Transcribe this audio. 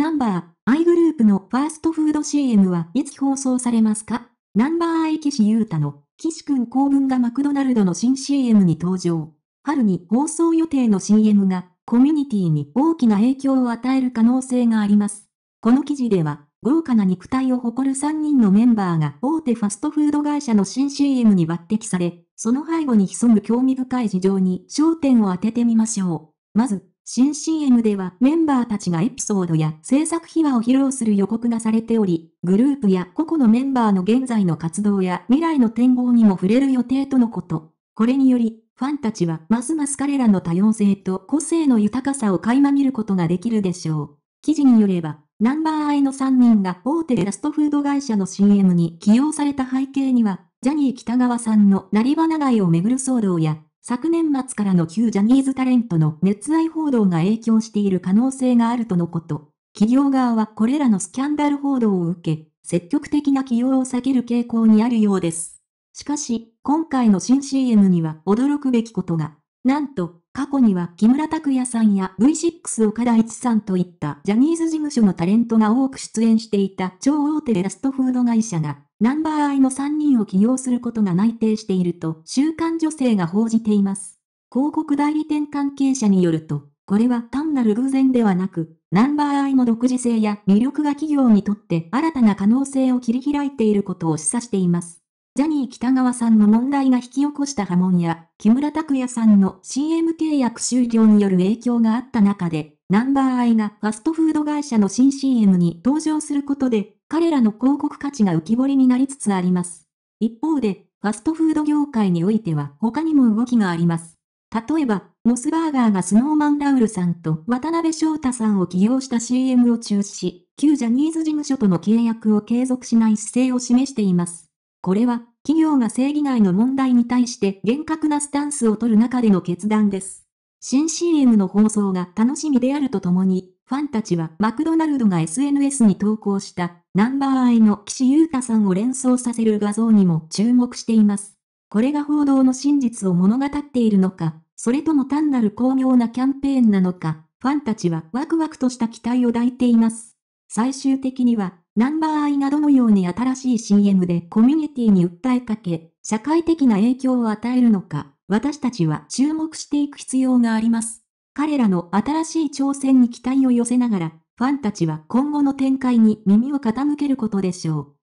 ナンバー、アイグループのファーストフード CM はいつ放送されますかナンバーアイ岸優太の、岸くん公文がマクドナルドの新 CM に登場。春に放送予定の CM が、コミュニティに大きな影響を与える可能性があります。この記事では、豪華な肉体を誇る3人のメンバーが大手ファストフード会社の新 CM に抜擢され、その背後に潜む興味深い事情に焦点を当ててみましょう。まず、新 CM ではメンバーたちがエピソードや制作秘話を披露する予告がされており、グループや個々のメンバーの現在の活動や未来の展望にも触れる予定とのこと。これにより、ファンたちはますます彼らの多様性と個性の豊かさを垣間見ることができるでしょう。記事によれば、ナンバーアイの3人が大手ラストフード会社の CM に起用された背景には、ジャニー北川さんのなり花街をめぐる騒動や、昨年末からの旧ジャニーズタレントの熱愛報道が影響している可能性があるとのこと。企業側はこれらのスキャンダル報道を受け、積極的な起用を避ける傾向にあるようです。しかし、今回の新 CM には驚くべきことが。なんと、過去には木村拓哉さんや V6 岡田一さんといったジャニーズ事務所のタレントが多く出演していた超大手でラストフード会社が、ナンバーアイの3人を起用することが内定していると、週刊女性が報じています。広告代理店関係者によると、これは単なる偶然ではなく、ナンバーアイの独自性や魅力が企業にとって新たな可能性を切り開いていることを示唆しています。ジャニー北川さんの問題が引き起こした波紋や、木村拓哉さんの CM 契約終了による影響があった中で、ナンバーアイがファストフード会社の新 CM に登場することで、彼らの広告価値が浮き彫りになりつつあります。一方で、ファストフード業界においては他にも動きがあります。例えば、モスバーガーがスノーマンラウルさんと渡辺翔太さんを起用した CM を中止し、旧ジャニーズ事務所との契約を継続しない姿勢を示しています。これは、企業が正義外の問題に対して厳格なスタンスを取る中での決断です。新 CM の放送が楽しみであるとともに、ファンたちはマクドナルドが SNS に投稿したナンバーアイの岸優太さんを連想させる画像にも注目しています。これが報道の真実を物語っているのか、それとも単なる巧妙なキャンペーンなのか、ファンたちはワクワクとした期待を抱いています。最終的にはナンバーアイなどのように新しい CM でコミュニティに訴えかけ、社会的な影響を与えるのか、私たちは注目していく必要があります。彼らの新しい挑戦に期待を寄せながら、ファンたちは今後の展開に耳を傾けることでしょう。